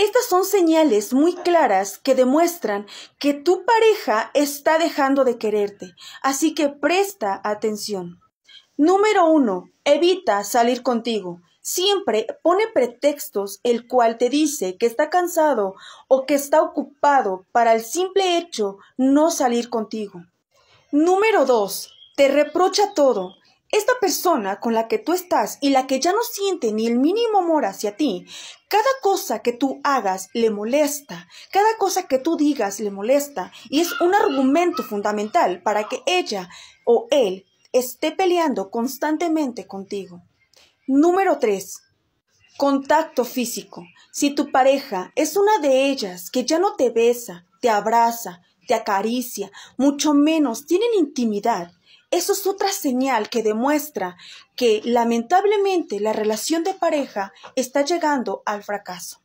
Estas son señales muy claras que demuestran que tu pareja está dejando de quererte, así que presta atención. Número 1. Evita salir contigo. Siempre pone pretextos el cual te dice que está cansado o que está ocupado para el simple hecho no salir contigo. Número 2. Te reprocha todo. Esta persona con la que tú estás y la que ya no siente ni el mínimo amor hacia ti, cada cosa que tú hagas le molesta, cada cosa que tú digas le molesta y es un argumento fundamental para que ella o él esté peleando constantemente contigo. Número 3. Contacto físico. Si tu pareja es una de ellas que ya no te besa, te abraza, te acaricia, mucho menos tienen intimidad, eso es otra señal que demuestra que lamentablemente la relación de pareja está llegando al fracaso.